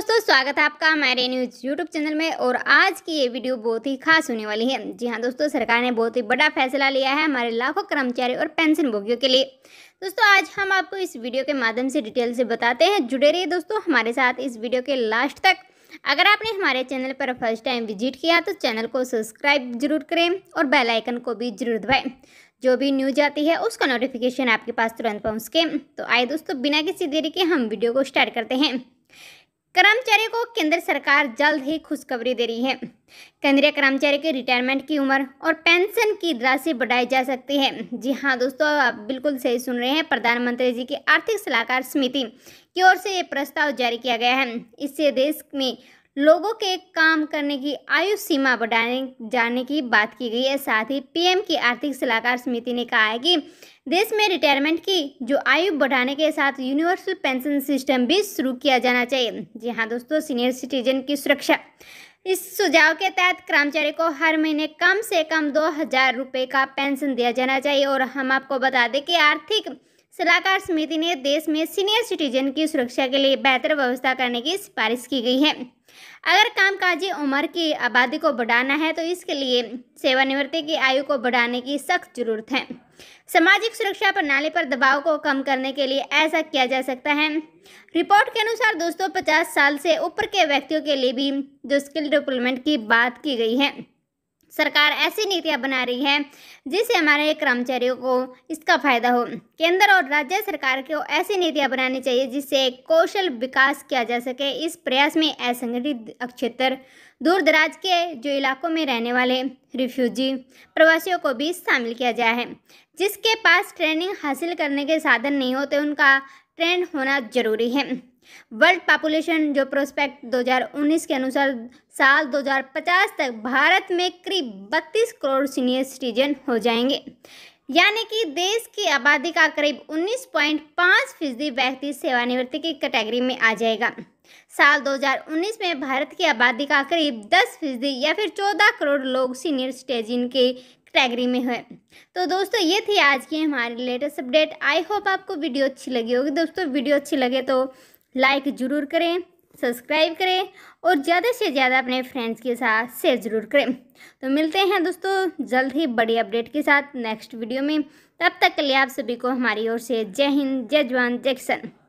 दोस्तों स्वागत है आपका हमारे न्यूज़ यूट्यूब चैनल में और आज की ये वीडियो बहुत ही खास होने वाली है जी हाँ दोस्तों सरकार ने बहुत ही बड़ा फैसला लिया है हमारे लाखों कर्मचारी और पेंशन भोगियों के लिए दोस्तों आज हम आपको इस वीडियो के माध्यम से डिटेल से बताते हैं जुड़े रहिए दोस्तों हमारे साथ इस वीडियो के लास्ट तक अगर आपने हमारे चैनल पर फर्स्ट टाइम विजिट किया तो चैनल को सब्सक्राइब जरूर करें और बेलाइकन को भी जरूर दबाएँ जो भी न्यूज आती है उसका नोटिफिकेशन आपके पास तुरंत पहुँच के तो आए दोस्तों बिना किसी देरी के हम वीडियो को स्टार्ट करते हैं कर्मचारियों को केंद्र सरकार जल्द ही खुशखबरी दे रही है केंद्रीय कर्मचारी के रिटायरमेंट की उम्र और पेंशन की राशि बढ़ाई जा सकती है जी हाँ दोस्तों आप बिल्कुल सही सुन रहे हैं प्रधानमंत्री जी की आर्थिक सलाहकार समिति की ओर से ये प्रस्ताव जारी किया गया है इससे देश में लोगों के काम करने की आयु सीमा बढ़ाने जाने की बात की गई है साथ ही पीएम की आर्थिक सलाहकार समिति ने कहा है कि देश में रिटायरमेंट की जो आयु बढ़ाने के साथ यूनिवर्सल पेंशन सिस्टम भी शुरू किया जाना चाहिए जी हाँ दोस्तों सीनियर सिटीजन की सुरक्षा इस सुझाव के तहत कर्मचारी को हर महीने कम से कम दो हज़ार रुपये का पेंशन दिया जाना चाहिए और हम आपको बता दें कि आर्थिक सलाहकार समिति ने देश में सीनियर सिटीजन की सुरक्षा के लिए बेहतर व्यवस्था करने की सिफारिश की गई है अगर कामकाजी उम्र की आबादी को बढ़ाना है तो इसके लिए सेवानिवृत्ति की आयु को बढ़ाने की सख्त जरूरत है सामाजिक सुरक्षा प्रणाली पर दबाव को कम करने के लिए ऐसा किया जा सकता है रिपोर्ट के अनुसार दोस्तों 50 साल से ऊपर के व्यक्तियों के लिए भी जो स्किल डेवलपमेंट की बात की गई है सरकार ऐसी नीतियां बना रही है जिससे हमारे कर्मचारियों को इसका फायदा हो केंद्र और राज्य सरकार को ऐसी नीतियां बनानी चाहिए जिससे कौशल विकास किया जा सके इस प्रयास में असंगठित क्षेत्र दूर दराज के जो इलाकों में रहने वाले रिफ्यूजी प्रवासियों को भी शामिल किया जाए जिसके पास ट्रेनिंग हासिल करने के साधन नहीं होते उनका ट्रेंड होना जरूरी है वर्ल्ड पॉपुलेशन जो प्रोस्पेक्ट 2019 के अनुसार साल 2050 तक भारत में करीब 32 करोड़ सीनियर सिटीजन हो जाएंगे यानी कि देश की आबादी का करीब 19.5 फीसदी व्यक्ति सेवानिवृत्ति की कैटेगरी में आ जाएगा साल 2019 में भारत की आबादी का करीब 10 फीसदी या फिर 14 करोड़ लोग सीनियर सिटीजन के कैटेगरी में है तो दोस्तों ये थी आज की हमारी लेटेस्ट अपडेट आई होप आपको वीडियो अच्छी लगी होगी दोस्तों वीडियो अच्छी लगे तो लाइक ज़रूर करें सब्सक्राइब करें और ज़्यादा से ज़्यादा अपने फ्रेंड्स के साथ शेयर ज़रूर करें तो मिलते हैं दोस्तों जल्द ही बड़ी अपडेट के साथ नेक्स्ट वीडियो में तब तक के लिए आप सभी को हमारी ओर से जय हिंद जय जवान जय किसान